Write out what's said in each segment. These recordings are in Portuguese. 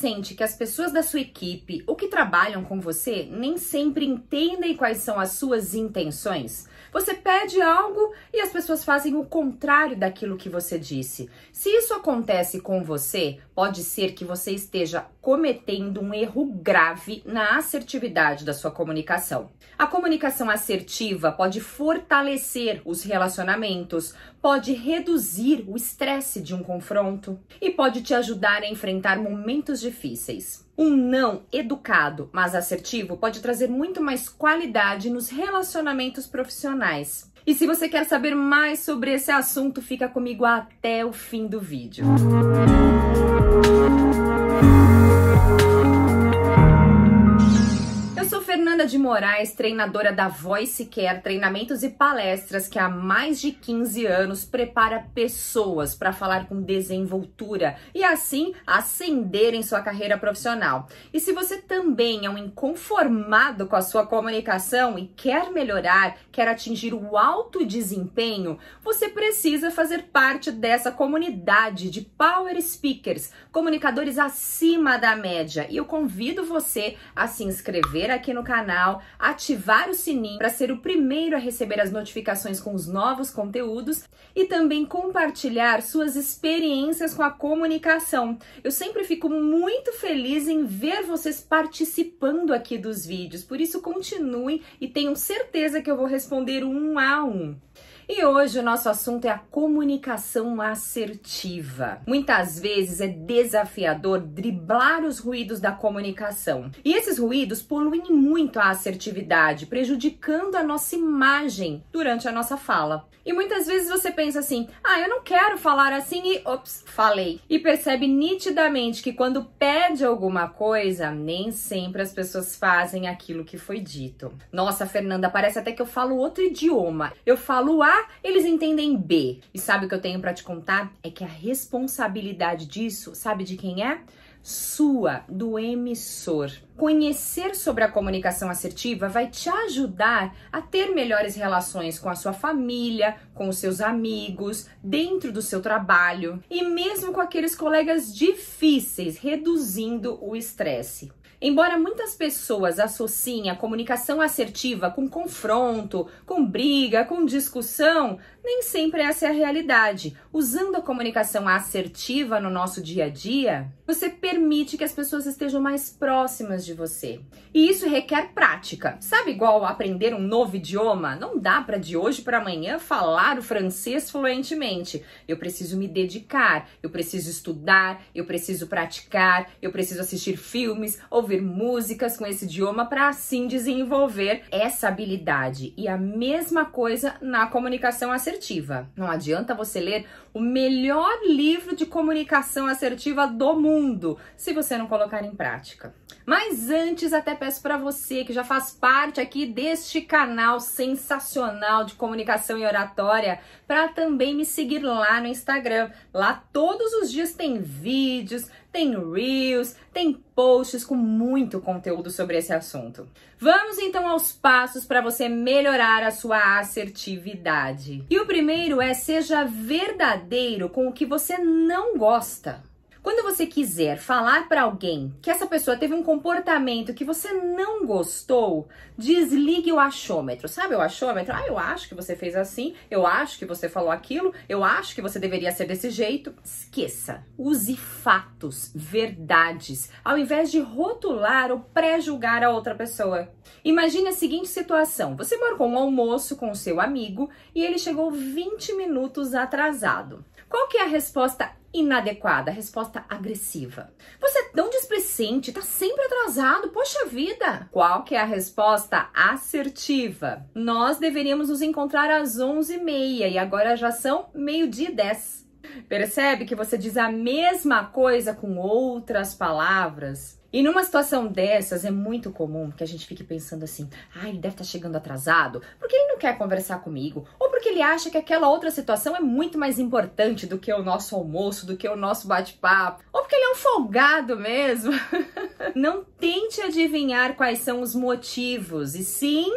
sente que as pessoas da sua equipe ou que trabalham com você nem sempre entendem quais são as suas intenções? Você pede algo e as pessoas fazem o contrário daquilo que você disse. Se isso acontece com você, pode ser que você esteja cometendo um erro grave na assertividade da sua comunicação. A comunicação assertiva pode fortalecer os relacionamentos, pode reduzir o estresse de um confronto e pode te ajudar a enfrentar momentos de difíceis. Um não educado, mas assertivo, pode trazer muito mais qualidade nos relacionamentos profissionais. E se você quer saber mais sobre esse assunto, fica comigo até o fim do vídeo. Música Fernanda de Moraes, treinadora da Voice Care, treinamentos e palestras que há mais de 15 anos prepara pessoas para falar com desenvoltura e assim ascender em sua carreira profissional. E se você também é um inconformado com a sua comunicação e quer melhorar, quer atingir o alto desempenho, você precisa fazer parte dessa comunidade de power speakers, comunicadores acima da média. E eu convido você a se inscrever aqui no canal canal, ativar o sininho para ser o primeiro a receber as notificações com os novos conteúdos e também compartilhar suas experiências com a comunicação. Eu sempre fico muito feliz em ver vocês participando aqui dos vídeos, por isso continuem e tenham certeza que eu vou responder um a um. E hoje o nosso assunto é a comunicação assertiva. Muitas vezes é desafiador driblar os ruídos da comunicação. E esses ruídos poluem muito a assertividade, prejudicando a nossa imagem durante a nossa fala. E muitas vezes você pensa assim: "Ah, eu não quero falar assim" e ops, falei. E percebe nitidamente que quando pede alguma coisa, nem sempre as pessoas fazem aquilo que foi dito. Nossa, Fernanda, parece até que eu falo outro idioma. Eu falo a eles entendem B. E sabe o que eu tenho para te contar? É que a responsabilidade disso, sabe de quem é? sua do emissor. Conhecer sobre a comunicação assertiva vai te ajudar a ter melhores relações com a sua família, com os seus amigos, dentro do seu trabalho e mesmo com aqueles colegas difíceis, reduzindo o estresse. Embora muitas pessoas associem a comunicação assertiva com confronto, com briga, com discussão, nem sempre essa é a realidade. Usando a comunicação assertiva no nosso dia a dia, você permite que as pessoas estejam mais próximas de você. E isso requer prática. Sabe igual aprender um novo idioma? Não dá para de hoje para amanhã falar o francês fluentemente. Eu preciso me dedicar, eu preciso estudar, eu preciso praticar, eu preciso assistir filmes, ouvir ouvir músicas com esse idioma para assim desenvolver essa habilidade. E a mesma coisa na comunicação assertiva. Não adianta você ler o melhor livro de comunicação assertiva do mundo se você não colocar em prática. Mas antes, até peço para você que já faz parte aqui deste canal sensacional de comunicação e oratória, para também me seguir lá no Instagram. Lá todos os dias tem vídeos, tem reels, tem posts com muito conteúdo sobre esse assunto. Vamos então aos passos para você melhorar a sua assertividade. E o primeiro é seja verdadeiro com o que você não gosta. Quando você quiser falar para alguém que essa pessoa teve um comportamento que você não gostou, desligue o achômetro. Sabe o achômetro? Ah, eu acho que você fez assim, eu acho que você falou aquilo, eu acho que você deveria ser desse jeito. Esqueça. Use fatos, verdades, ao invés de rotular ou pré-julgar a outra pessoa. Imagine a seguinte situação: você marcou um almoço com o seu amigo e ele chegou 20 minutos atrasado. Qual que é a resposta inadequada, a resposta agressiva? Você é tão displicente, tá sempre atrasado, poxa vida! Qual que é a resposta assertiva? Nós deveríamos nos encontrar às 11h30 e agora já são meio-dia e 10. Percebe que você diz a mesma coisa com outras palavras? E numa situação dessas é muito comum que a gente fique pensando assim: ah, ele deve estar tá chegando atrasado, porque ele não quer conversar comigo, ou porque ele acha que aquela outra situação é muito mais importante do que o nosso almoço, do que o nosso bate-papo, ou porque ele é um folgado mesmo. não tente adivinhar quais são os motivos, e sim,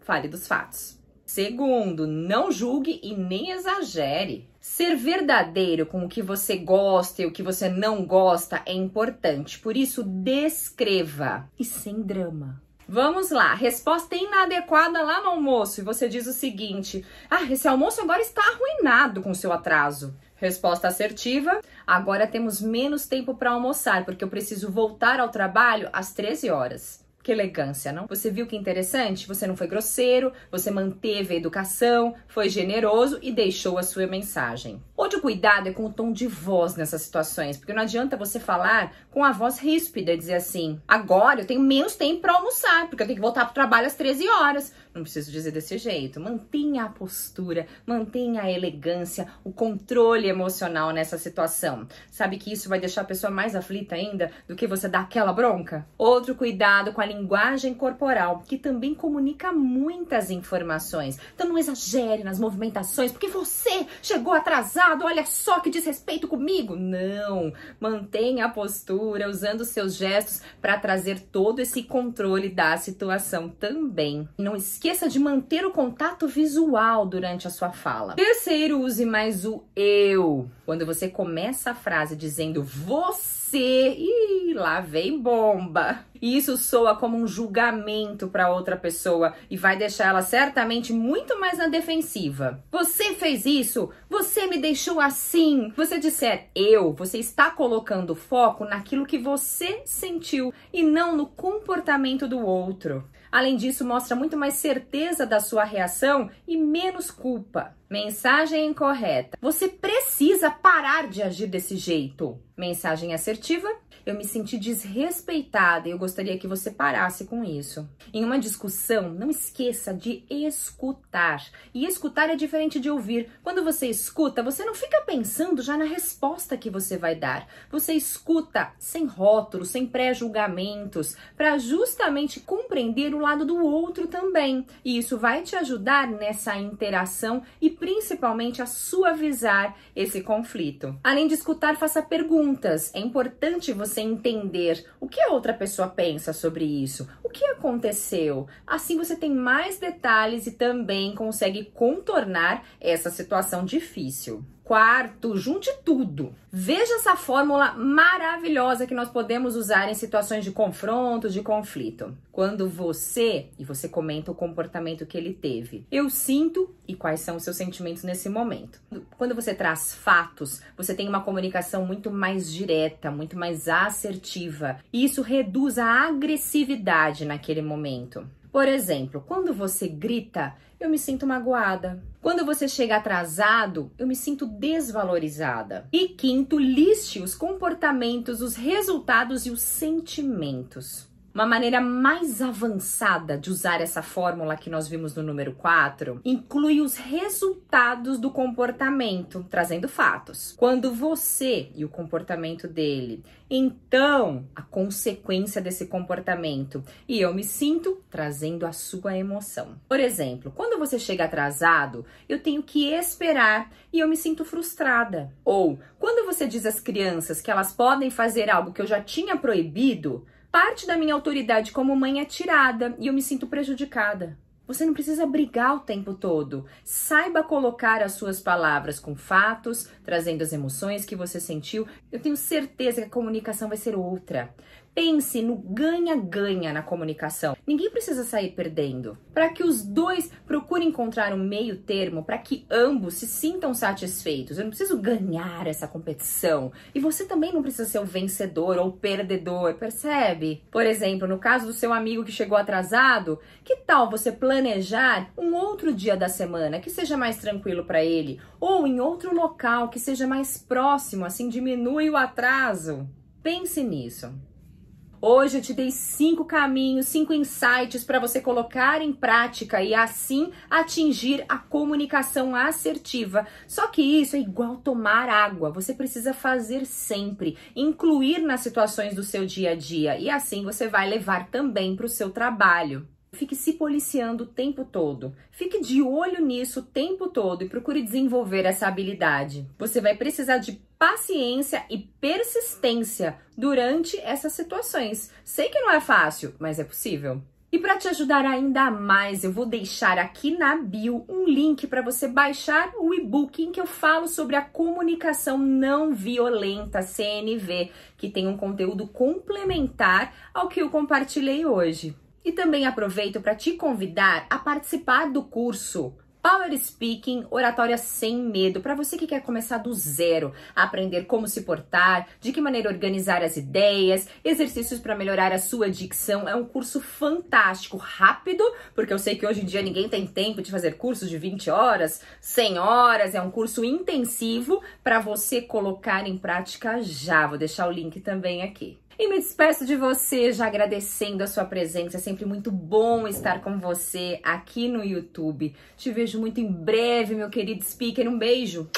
fale dos fatos. Segundo, não julgue e nem exagere. Ser verdadeiro com o que você gosta e o que você não gosta é importante, por isso descreva e sem drama. Vamos lá, resposta inadequada lá no almoço e você diz o seguinte: Ah, esse almoço agora está arruinado com seu atraso. Resposta assertiva: Agora temos menos tempo para almoçar porque eu preciso voltar ao trabalho às 13 horas. Que elegância, não? Você viu que interessante? Você não foi grosseiro, você manteve a educação, foi generoso e deixou a sua mensagem. Outro cuidado é com o tom de voz nessas situações, porque não adianta você falar com a voz ríspida e dizer assim: agora eu tenho menos tempo para almoçar, porque eu tenho que voltar para o trabalho às 13 horas não preciso dizer desse jeito. Mantenha a postura, mantenha a elegância, o controle emocional nessa situação. Sabe que isso vai deixar a pessoa mais aflita ainda do que você dar aquela bronca? Outro cuidado com a linguagem corporal, que também comunica muitas informações. Então não exagere nas movimentações, porque você chegou atrasado, olha só que desrespeito comigo. Não, mantenha a postura usando seus gestos para trazer todo esse controle da situação também. Não esqueça de manter o contato visual durante a sua fala. Terceiro, use mais o eu. Quando você começa a frase dizendo você, e lá vem bomba. E isso soa como um julgamento para outra pessoa e vai deixar ela certamente muito mais na defensiva. Você fez isso? Você me deixou assim? Você disser é eu, você está colocando foco naquilo que você sentiu e não no comportamento do outro. Além disso, mostra muito mais certeza da sua reação e menos culpa. Mensagem incorreta. Você precisa parar de agir desse jeito. Mensagem assertiva eu me senti desrespeitada e eu gostaria que você parasse com isso. Em uma discussão, não esqueça de escutar. E escutar é diferente de ouvir. Quando você escuta, você não fica pensando já na resposta que você vai dar. Você escuta sem rótulos, sem pré-julgamentos, para justamente compreender o lado do outro também. E isso vai te ajudar nessa interação e principalmente a suavizar esse conflito. Além de escutar, faça perguntas. É importante você você entender o que a outra pessoa pensa sobre isso, o que aconteceu. Assim você tem mais detalhes e também consegue contornar essa situação difícil quarto, junte tudo. Veja essa fórmula maravilhosa que nós podemos usar em situações de confronto, de conflito. Quando você, e você comenta o comportamento que ele teve, eu sinto e quais são os seus sentimentos nesse momento. Quando você traz fatos, você tem uma comunicação muito mais direta, muito mais assertiva, e isso reduz a agressividade naquele momento. Por exemplo, quando você grita, eu me sinto magoada. Quando você chega atrasado, eu me sinto desvalorizada. E quinto, liste os comportamentos, os resultados e os sentimentos uma maneira mais avançada de usar essa fórmula que nós vimos no número 4 inclui os resultados do comportamento, trazendo fatos. Quando você e o comportamento dele, então a consequência desse comportamento e eu me sinto trazendo a sua emoção. Por exemplo, quando você chega atrasado, eu tenho que esperar e eu me sinto frustrada. Ou quando você diz às crianças que elas podem fazer algo que eu já tinha proibido, parte da minha autoridade como mãe é tirada e eu me sinto prejudicada. Você não precisa brigar o tempo todo. Saiba colocar as suas palavras com fatos, trazendo as emoções que você sentiu. Eu tenho certeza que a comunicação vai ser outra. Pense no ganha-ganha na comunicação. Ninguém precisa sair perdendo. Para que os dois procurem encontrar um meio termo para que ambos se sintam satisfeitos. Eu não preciso ganhar essa competição. E você também não precisa ser o vencedor ou o perdedor, percebe? Por exemplo, no caso do seu amigo que chegou atrasado, que tal você planejar um outro dia da semana que seja mais tranquilo para ele ou em outro local que seja mais próximo, assim diminui o atraso? Pense nisso. Hoje eu te dei cinco caminhos, cinco insights para você colocar em prática e assim atingir a comunicação assertiva. Só que isso é igual tomar água. Você precisa fazer sempre, incluir nas situações do seu dia a dia e assim você vai levar também para o seu trabalho. Fique se policiando o tempo todo. Fique de olho nisso o tempo todo e procure desenvolver essa habilidade. Você vai precisar de paciência e persistência durante essas situações. Sei que não é fácil, mas é possível. E para te ajudar ainda mais, eu vou deixar aqui na bio um link para você baixar o e-book em que eu falo sobre a comunicação não violenta CNV, que tem um conteúdo complementar ao que eu compartilhei hoje. E também aproveito para te convidar a participar do curso Power Speaking, oratória sem medo, para você que quer começar do zero, aprender como se portar, de que maneira organizar as ideias, exercícios para melhorar a sua dicção. É um curso fantástico, rápido, porque eu sei que hoje em dia ninguém tem tempo de fazer cursos de 20 horas, 100 horas. É um curso intensivo para você colocar em prática já. Vou deixar o link também aqui. E me despeço de você já agradecendo a sua presença. É sempre muito bom estar com você aqui no YouTube. Te vejo muito em breve, meu querido speaker. Um beijo!